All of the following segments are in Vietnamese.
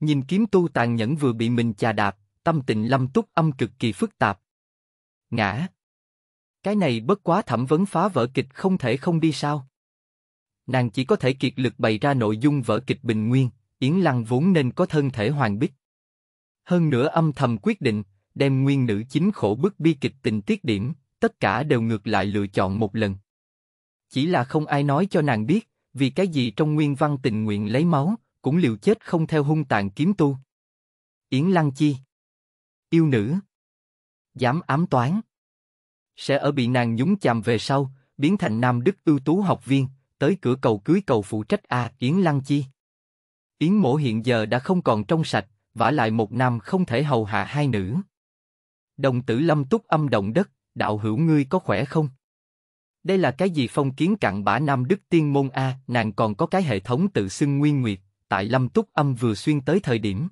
Nhìn kiếm tu tàn nhẫn vừa bị mình chà đạp, tâm tình lâm túc âm cực kỳ phức tạp. Ngã. Cái này bất quá thẩm vấn phá vỡ kịch không thể không đi sao. Nàng chỉ có thể kiệt lực bày ra nội dung vở kịch bình nguyên, Yến Lăng vốn nên có thân thể hoàn bích. Hơn nữa âm thầm quyết định, đem nguyên nữ chính khổ bức bi kịch tình tiết điểm, tất cả đều ngược lại lựa chọn một lần. Chỉ là không ai nói cho nàng biết, vì cái gì trong nguyên văn tình nguyện lấy máu, cũng liều chết không theo hung tàn kiếm tu. Yến Lăng Chi Yêu nữ Dám ám toán Sẽ ở bị nàng nhúng chàm về sau, biến thành nam đức ưu tú học viên, tới cửa cầu cưới cầu phụ trách A Yến Lăng Chi. Yến mổ hiện giờ đã không còn trong sạch, vả lại một nam không thể hầu hạ hai nữ. Đồng tử lâm túc âm động đất, đạo hữu ngươi có khỏe không? Đây là cái gì phong kiến cặn bã nam đức tiên môn A, nàng còn có cái hệ thống tự xưng nguyên nguyệt, tại Lâm Túc Âm vừa xuyên tới thời điểm.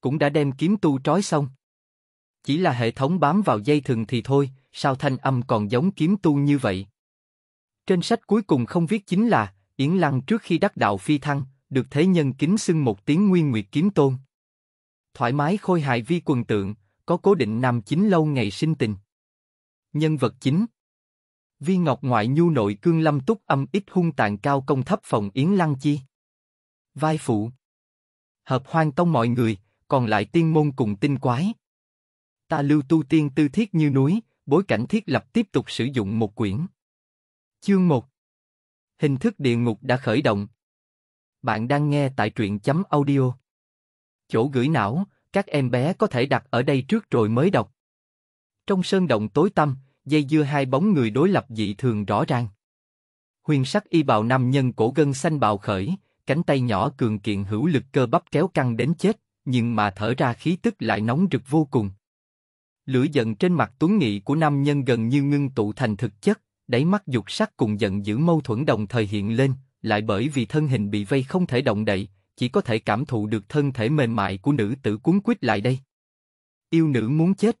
Cũng đã đem kiếm tu trói xong. Chỉ là hệ thống bám vào dây thừng thì thôi, sao thanh âm còn giống kiếm tu như vậy? Trên sách cuối cùng không viết chính là, Yến Lăng trước khi đắc đạo phi thăng, được thế nhân kính xưng một tiếng nguyên nguyệt kiếm tôn. Thoải mái khôi hài vi quần tượng, có cố định nằm chính lâu ngày sinh tình. Nhân vật chính Vi Ngọc ngoại nhu nội cương lâm túc âm ít hung tàn cao công thấp phòng Yến Lăng Chi vai phụ. Hợp hoang tông mọi người, còn lại tiên môn cùng tinh quái. Ta lưu tu tiên tư thiết như núi, bối cảnh thiết lập tiếp tục sử dụng một quyển. Chương 1 Hình thức địa ngục đã khởi động. Bạn đang nghe tại truyện chấm audio. Chỗ gửi não, các em bé có thể đặt ở đây trước rồi mới đọc. Trong sơn động tối tăm, dây dưa hai bóng người đối lập dị thường rõ ràng. Huyền sắc y bào nam nhân cổ gân xanh bào khởi, cánh tay nhỏ cường kiện hữu lực cơ bắp kéo căng đến chết, nhưng mà thở ra khí tức lại nóng rực vô cùng. Lửa giận trên mặt tuấn nghị của nam nhân gần như ngưng tụ thành thực chất, đáy mắt dục sắc cùng giận dữ mâu thuẫn đồng thời hiện lên, lại bởi vì thân hình bị vây không thể động đậy, chỉ có thể cảm thụ được thân thể mềm mại của nữ tử cuốn quýt lại đây. Yêu nữ muốn chết.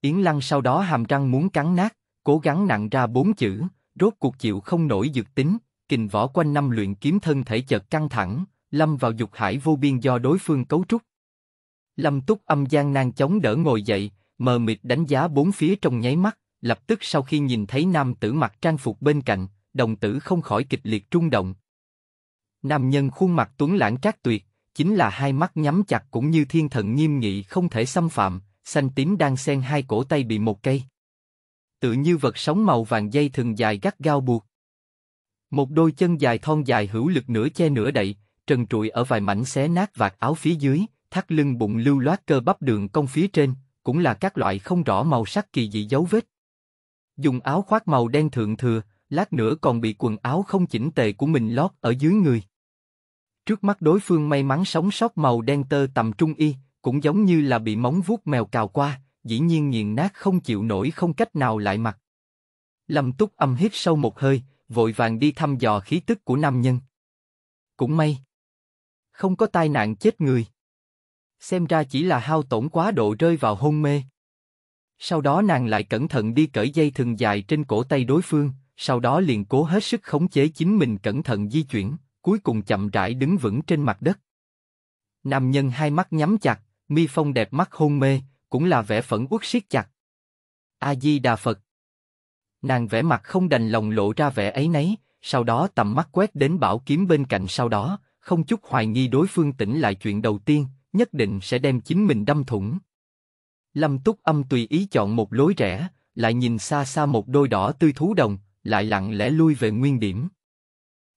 Yến Lăng sau đó hàm răng muốn cắn nát, cố gắng nặng ra bốn chữ, rốt cuộc chịu không nổi dược tính, kình võ quanh năm luyện kiếm thân thể chợt căng thẳng, lâm vào dục hải vô biên do đối phương cấu trúc. Lâm túc âm gian nan chống đỡ ngồi dậy, mờ mịt đánh giá bốn phía trong nháy mắt, lập tức sau khi nhìn thấy nam tử mặc trang phục bên cạnh, đồng tử không khỏi kịch liệt trung động. Nam nhân khuôn mặt tuấn lãng trác tuyệt, chính là hai mắt nhắm chặt cũng như thiên thần nghiêm nghị không thể xâm phạm, xanh tím đang xen hai cổ tay bị một cây. Tự như vật sống màu vàng dây thường dài gắt gao buộc. Một đôi chân dài thon dài hữu lực nửa che nửa đậy, trần trụi ở vài mảnh xé nát vạt áo phía dưới, thắt lưng bụng lưu loát cơ bắp đường cong phía trên, cũng là các loại không rõ màu sắc kỳ dị dấu vết. Dùng áo khoác màu đen thượng thừa, lát nữa còn bị quần áo không chỉnh tề của mình lót ở dưới người. Trước mắt đối phương may mắn sống sót màu đen tơ tầm trung y, cũng giống như là bị móng vuốt mèo cào qua, dĩ nhiên nghiền nát không chịu nổi không cách nào lại mặt. Lâm túc âm hít sâu một hơi, vội vàng đi thăm dò khí tức của nam nhân. Cũng may. Không có tai nạn chết người. Xem ra chỉ là hao tổn quá độ rơi vào hôn mê. Sau đó nàng lại cẩn thận đi cởi dây thừng dài trên cổ tay đối phương, sau đó liền cố hết sức khống chế chính mình cẩn thận di chuyển, cuối cùng chậm rãi đứng vững trên mặt đất. Nam nhân hai mắt nhắm chặt, mi phong đẹp mắt hôn mê, cũng là vẻ phẫn uất siết chặt. A Di Đà Phật. Nàng vẽ mặt không đành lòng lộ ra vẻ ấy nấy, sau đó tầm mắt quét đến bảo kiếm bên cạnh sau đó, không chút hoài nghi đối phương tỉnh lại chuyện đầu tiên, nhất định sẽ đem chính mình đâm thủng. Lâm Túc Âm tùy ý chọn một lối rẽ, lại nhìn xa xa một đôi đỏ tươi thú đồng, lại lặng lẽ lui về nguyên điểm.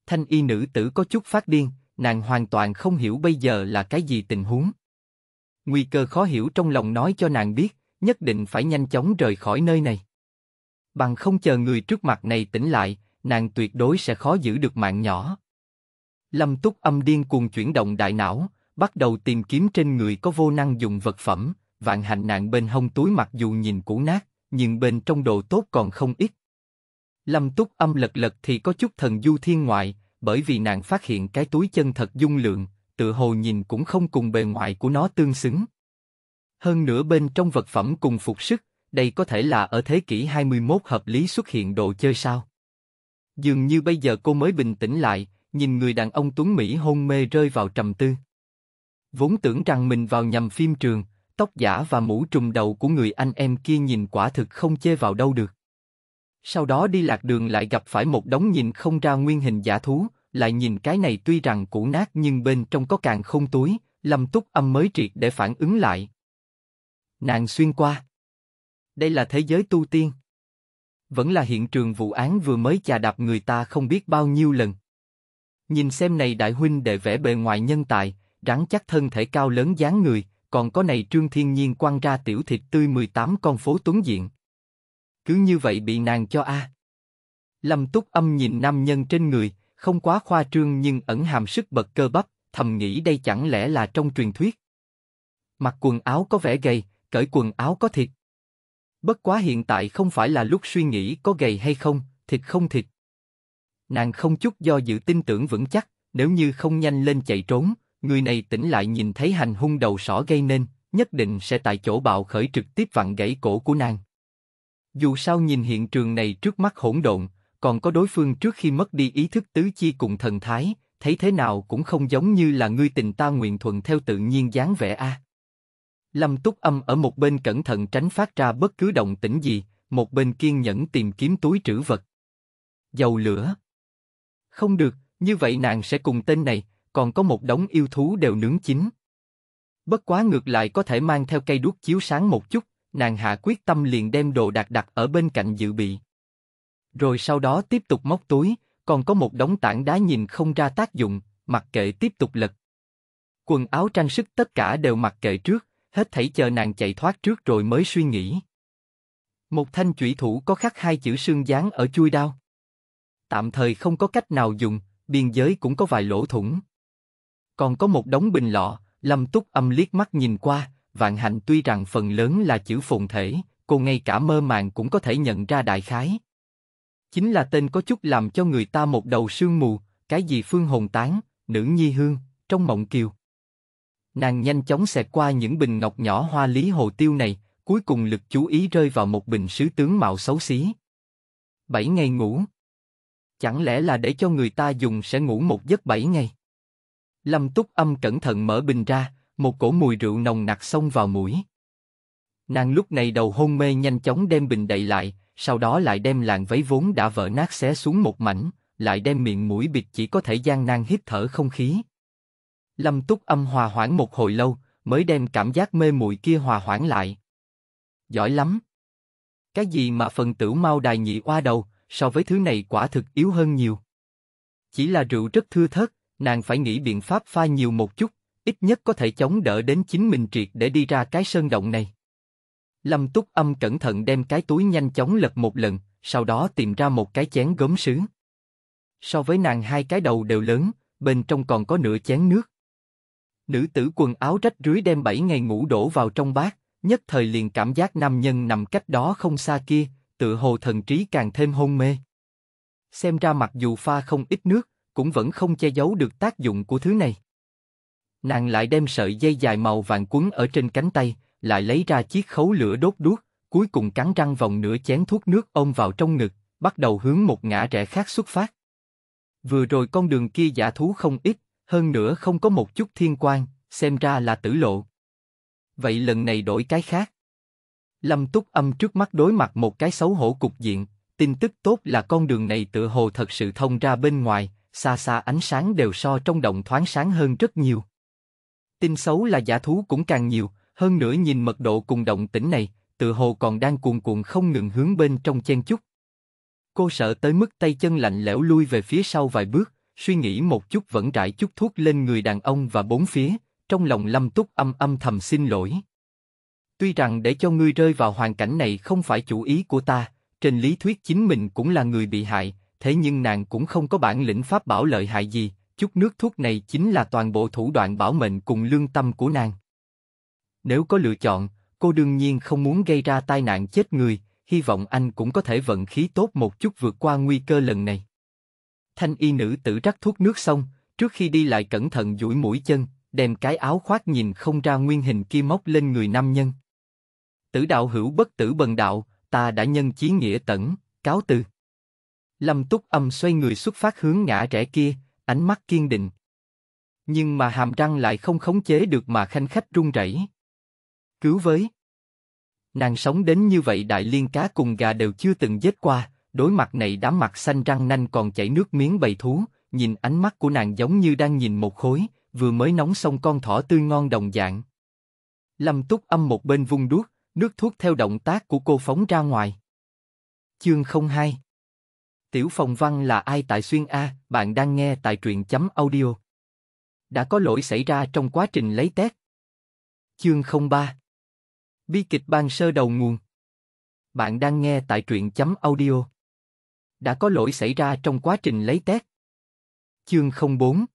Thanh y nữ tử có chút phát điên, nàng hoàn toàn không hiểu bây giờ là cái gì tình huống. Nguy cơ khó hiểu trong lòng nói cho nàng biết, nhất định phải nhanh chóng rời khỏi nơi này bằng không chờ người trước mặt này tỉnh lại, nàng tuyệt đối sẽ khó giữ được mạng nhỏ. Lâm Túc âm điên cuồng chuyển động đại não, bắt đầu tìm kiếm trên người có vô năng dùng vật phẩm, vạn hạnh nạn bên hông túi mặc dù nhìn cũ nát, nhưng bên trong đồ tốt còn không ít. Lâm Túc âm lật lật thì có chút thần du thiên ngoại, bởi vì nàng phát hiện cái túi chân thật dung lượng, tự hồ nhìn cũng không cùng bề ngoại của nó tương xứng. Hơn nữa bên trong vật phẩm cùng phục sức, đây có thể là ở thế kỷ 21 hợp lý xuất hiện đồ chơi sao? Dường như bây giờ cô mới bình tĩnh lại, nhìn người đàn ông tuấn Mỹ hôn mê rơi vào trầm tư. Vốn tưởng rằng mình vào nhầm phim trường, tóc giả và mũ trùm đầu của người anh em kia nhìn quả thực không chê vào đâu được. Sau đó đi lạc đường lại gặp phải một đống nhìn không ra nguyên hình giả thú, lại nhìn cái này tuy rằng cũ nát nhưng bên trong có càng không túi, lâm túc âm mới triệt để phản ứng lại. Nàng xuyên qua. Đây là thế giới tu tiên. Vẫn là hiện trường vụ án vừa mới chà đạp người ta không biết bao nhiêu lần. Nhìn xem này đại huynh đệ vẽ bề ngoài nhân tài, rắn chắc thân thể cao lớn dáng người, còn có này trương thiên nhiên quăng ra tiểu thịt tươi 18 con phố tuấn diện. Cứ như vậy bị nàng cho a. À. Lâm túc âm nhìn nam nhân trên người, không quá khoa trương nhưng ẩn hàm sức bật cơ bắp, thầm nghĩ đây chẳng lẽ là trong truyền thuyết. Mặc quần áo có vẻ gầy, cởi quần áo có thịt, Bất quá hiện tại không phải là lúc suy nghĩ có gầy hay không, thịt không thịt. Nàng không chút do dự tin tưởng vững chắc, nếu như không nhanh lên chạy trốn, người này tỉnh lại nhìn thấy hành hung đầu sỏ gây nên, nhất định sẽ tại chỗ bạo khởi trực tiếp vặn gãy cổ của nàng. Dù sao nhìn hiện trường này trước mắt hỗn độn, còn có đối phương trước khi mất đi ý thức tứ chi cùng thần thái, thấy thế nào cũng không giống như là ngươi tình ta nguyện thuận theo tự nhiên dáng vẻ a. À. Lâm Túc Âm ở một bên cẩn thận tránh phát ra bất cứ động tĩnh gì, một bên kiên nhẫn tìm kiếm túi trữ vật. Dầu lửa. Không được, như vậy nàng sẽ cùng tên này, còn có một đống yêu thú đều nướng chín. Bất quá ngược lại có thể mang theo cây đuốc chiếu sáng một chút, nàng hạ quyết tâm liền đem đồ đặt đặt ở bên cạnh dự bị. Rồi sau đó tiếp tục móc túi, còn có một đống tảng đá nhìn không ra tác dụng, mặc kệ tiếp tục lật. Quần áo trang sức tất cả đều mặc kệ trước, hết thảy chờ nàng chạy thoát trước rồi mới suy nghĩ. Một thanh chủy thủ có khắc hai chữ sương gián ở chui đao. Tạm thời không có cách nào dùng, biên giới cũng có vài lỗ thủng. Còn có một đống bình lọ, Lâm Túc âm liếc mắt nhìn qua, vạn hạnh tuy rằng phần lớn là chữ phồn thể, cô ngay cả mơ màng cũng có thể nhận ra đại khái. Chính là tên có chút làm cho người ta một đầu sương mù, cái gì phương hồn tán, nữ nhi hương, trong mộng kiều. Nàng nhanh chóng xẹt qua những bình ngọc nhỏ hoa lý hồ tiêu này, cuối cùng lực chú ý rơi vào một bình sứ tướng mạo xấu xí. Bảy ngày ngủ. Chẳng lẽ là để cho người ta dùng sẽ ngủ một giấc bảy ngày? Lâm Túc Âm cẩn thận mở bình ra, một cổ mùi rượu nồng nặc xông vào mũi. Nàng lúc này đầu hôn mê nhanh chóng đem bình đậy lại, sau đó lại đem làn váy vốn đã vỡ nát xé xuống một mảnh, lại đem miệng mũi bịt chỉ có thể gian nan hít thở không khí. Lâm Túc Âm hòa hoãn một hồi lâu, mới đem cảm giác mê muội kia hòa hoãn lại. Giỏi lắm. Cái gì mà phần tử mau đài nhị oa đầu, so với thứ này quả thực yếu hơn nhiều. Chỉ là rượu rất thưa thớt, nàng phải nghĩ biện pháp pha nhiều một chút, ít nhất có thể chống đỡ đến chính mình triệt để đi ra cái sơn động này. Lâm Túc Âm cẩn thận đem cái túi nhanh chóng lật một lần, sau đó tìm ra một cái chén gốm sứ. So với nàng hai cái đầu đều lớn, bên trong còn có nửa chén nước. Nữ tử quần áo rách rưới đem bảy ngày ngủ đổ vào trong bát, nhất thời liền cảm giác nam nhân nằm cách đó không xa kia, tựa hồ thần trí càng thêm hôn mê. Xem ra mặc dù pha không ít nước, cũng vẫn không che giấu được tác dụng của thứ này. Nàng lại đem sợi dây dài màu vàng quấn ở trên cánh tay, lại lấy ra chiếc khấu lửa đốt đuốc, cuối cùng cắn răng vòng nửa chén thuốc nước ôm vào trong ngực, bắt đầu hướng một ngã rẽ khác xuất phát. Vừa rồi con đường kia giả thú không ít, hơn nữa không có một chút thiên quan, xem ra là tử lộ. Vậy lần này đổi cái khác. Lâm Túc Âm trước mắt đối mặt một cái xấu hổ cục diện, tin tức tốt là con đường này tựa hồ thật sự thông ra bên ngoài, xa xa ánh sáng đều so trong động thoáng sáng hơn rất nhiều. Tin xấu là giả thú cũng càng nhiều, hơn nữa nhìn mật độ cùng động tĩnh này, tựa hồ còn đang cuồn cuộn không ngừng hướng bên trong chen chút. Cô sợ tới mức tay chân lạnh lẽo lui về phía sau vài bước, suy nghĩ một chút vẫn rải chút thuốc lên người đàn ông và bốn phía, trong lòng Lâm Túc âm âm thầm xin lỗi. Tuy rằng để cho ngươi rơi vào hoàn cảnh này không phải chủ ý của ta, trên lý thuyết chính mình cũng là người bị hại, thế nhưng nàng cũng không có bản lĩnh pháp bảo lợi hại gì, chút nước thuốc này chính là toàn bộ thủ đoạn bảo mệnh cùng lương tâm của nàng. Nếu có lựa chọn, cô đương nhiên không muốn gây ra tai nạn chết người, hy vọng anh cũng có thể vận khí tốt một chút vượt qua nguy cơ lần này. Thanh y nữ tử rắc thuốc nước xong, trước khi đi lại cẩn thận duỗi mũi chân, đem cái áo khoác nhìn không ra nguyên hình kia móc lên người nam nhân. Tử đạo hữu bất tử bần đạo, ta đã nhân chí nghĩa tẩn, cáo từ. Lâm túc âm xoay người xuất phát hướng ngã rẽ kia, ánh mắt kiên định. Nhưng mà hàm răng lại không khống chế được mà khanh khách run rẩy. Cứu với! Nàng sống đến như vậy đại liên cá cùng gà đều chưa từng giết qua, đối mặt này đám mặt xanh răng nanh còn chảy nước miếng bầy thú, nhìn ánh mắt của nàng giống như đang nhìn một khối, vừa mới nóng xong con thỏ tươi ngon đồng dạng. Lâm túc âm một bên vung đuốc, nước thuốc theo động tác của cô phóng ra ngoài. Chương 02 Tiểu phòng văn là ai tại Xuyên A, bạn đang nghe tại truyện chấm audio. Đã có lỗi xảy ra trong quá trình lấy test. Chương 03 Bi kịch ban sơ đầu nguồn Bạn đang nghe tại truyện chấm audio đã có lỗi xảy ra trong quá trình lấy tét Chương 04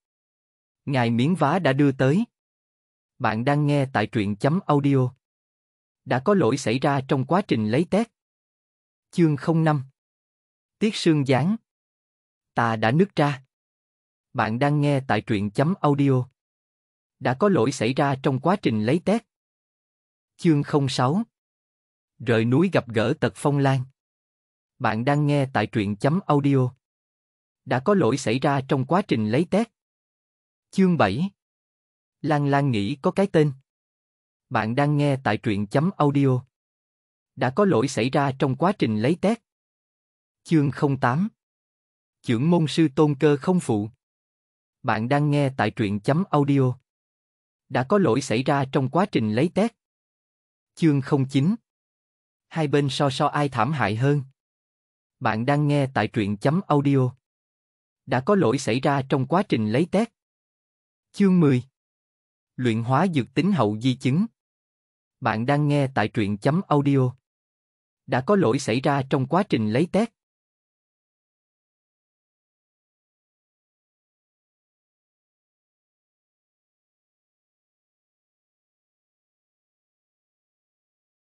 Ngài miếng vá đã đưa tới. Bạn đang nghe tại truyện chấm audio. Đã có lỗi xảy ra trong quá trình lấy tét Chương 05 Tiết sương gián Ta đã nứt ra. Bạn đang nghe tại truyện chấm audio. Đã có lỗi xảy ra trong quá trình lấy tét Chương 06 Rời núi gặp gỡ tật phong lan bạn đang nghe tại truyện chấm audio. Đã có lỗi xảy ra trong quá trình lấy test. Chương 7 Lan Lan nghĩ có cái tên. Bạn đang nghe tại truyện chấm audio. Đã có lỗi xảy ra trong quá trình lấy test. Chương 08 Chưởng môn sư tôn cơ không phụ. Bạn đang nghe tại truyện chấm audio. Đã có lỗi xảy ra trong quá trình lấy test. Chương 09 Hai bên so so ai thảm hại hơn bạn đang nghe tại truyện chấm audio. Đã có lỗi xảy ra trong quá trình lấy test. Chương 10 Luyện hóa dược tính hậu di chứng Bạn đang nghe tại truyện chấm audio. Đã có lỗi xảy ra trong quá trình lấy test.